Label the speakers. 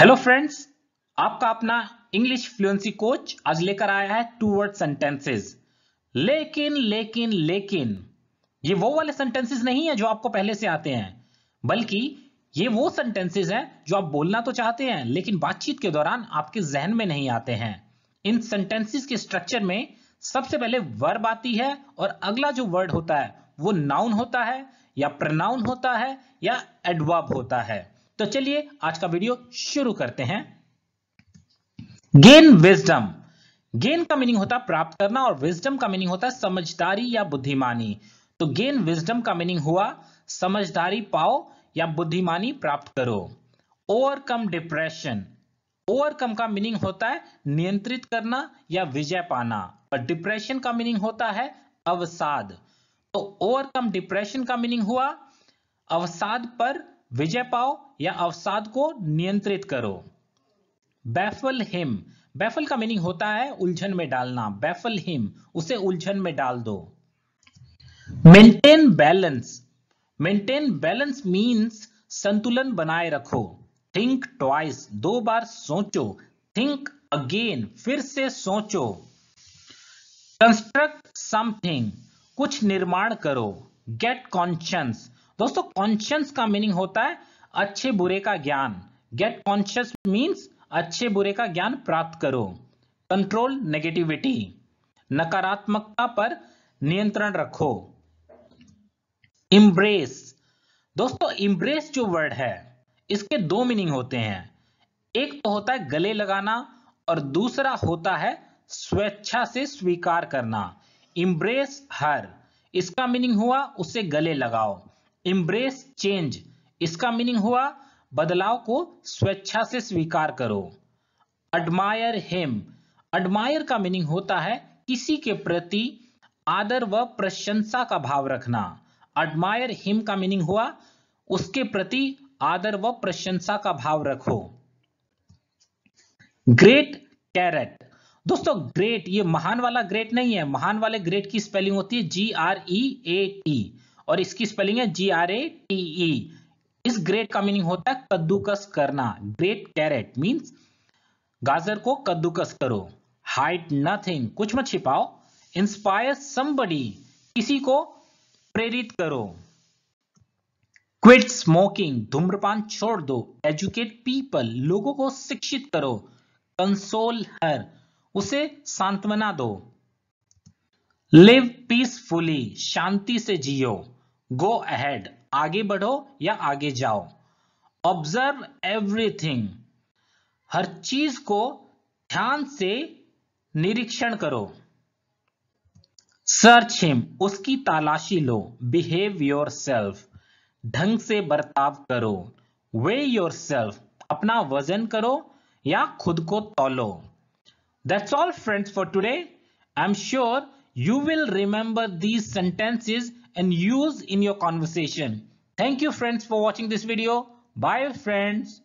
Speaker 1: Hello friends आपका अपना English fluency coach आज लेकर आया है टू वर्ड सेंटेंसेस लेकिन लेकिन लेकिन ये वो वाले सेंटेंसेस नहीं है जो आपको पहले से आते हैं बल्कि ये वो सेंटेंसेस हैं जो आप बोलना तो चाहते हैं लेकिन बातचीत के दौरान आपके जहन में नहीं आते हैं इन सेंटेंसेस के स्ट्रक्चर में सबसे पहले वर्ब आती है और अगला जो वर्ड होता है वो नाउन होता है या प्रनाउन होता है या एडवाब होता है तो चलिए आज का वीडियो शुरू करते हैं गेन विजडम गेन का मीनिंग होता है प्राप्त करना और विजडम का मीनिंग होता है समझदारी या बुद्धिमानी तो गेन विजडम का मीनिंग हुआ समझदारी पाओ या बुद्धिमानी प्राप्त करो ओवरकम डिप्रेशन ओवरकम का मीनिंग होता है नियंत्रित करना या विजय पाना और डिप्रेशन का मीनिंग होता है अवसाद तो ओवरकम डिप्रेशन का मीनिंग हुआ अवसाद पर विजय पाओ या अवसाद को नियंत्रित करो बैफल हिम बैफल का मीनिंग होता है उलझन में डालना बैफल हिम उसे उलझन में डाल दो maintain balance maintain balance means संतुलन बनाए रखो थिंक ट्वाइस दो बार सोचो थिंक अगेन फिर से सोचो कंस्ट्रक्ट समथिंग कुछ निर्माण करो गेट कॉन्शियंस दोस्तों कॉन्शियंस का मीनिंग होता है अच्छे बुरे का ज्ञान गेट कॉन्शियस मीन्स अच्छे बुरे का ज्ञान प्राप्त करो कंट्रोल नेगेटिविटी नकारात्मकता पर नियंत्रण रखो इम्ब्रेस दोस्तों इम्ब्रेस जो वर्ड है इसके दो मीनिंग होते हैं एक तो होता है गले लगाना और दूसरा होता है स्वेच्छा से स्वीकार करना इम्ब्रेस हर इसका मीनिंग हुआ उसे गले लगाओ इम्ब्रेस चेंज इसका मीनिंग हुआ बदलाव को स्वेच्छा से स्वीकार करो अडमायर हेम अडमायर का मीनिंग होता है किसी के प्रति आदर व प्रशंसा का भाव रखना अडमायर हिम का मीनिंग हुआ उसके प्रति आदर व प्रशंसा का भाव रखो ग्रेट कैरेट दोस्तों ग्रेट ये महान वाला ग्रेट नहीं है महान वाले ग्रेट की स्पेलिंग होती है जी आर ई ए टी और इसकी स्पेलिंग है जी आर ए टी ई इस ग्रेट का मीनिंग होता है कद्दूकस करना ग्रेट कैरेट मींस गाजर को कद्दूकस करो हाइट नथिंग कुछ मत छिपाओ इंस्पायर समबडी किसी को प्रेरित करो क्विट स्मोकिंग धूम्रपान छोड़ दो एजुकेट पीपल लोगों को शिक्षित करो कंसोल हर उसे सांत्वना दो लिव पीसफुली शांति से जियो गो अहेड आगे बढ़ो या आगे जाओ ऑब्जर्व एवरीथिंग हर चीज को ध्यान से निरीक्षण करो सर्च हिम उसकी तलाशी लो बिहेव योर सेल्फ ढंग से बर्ताव करो वे योर सेल्फ अपना वजन करो या खुद को तोलो That's all friends for today. I'm sure you will remember these sentences and use in your conversation. Thank you friends for watching this video. Bye friends.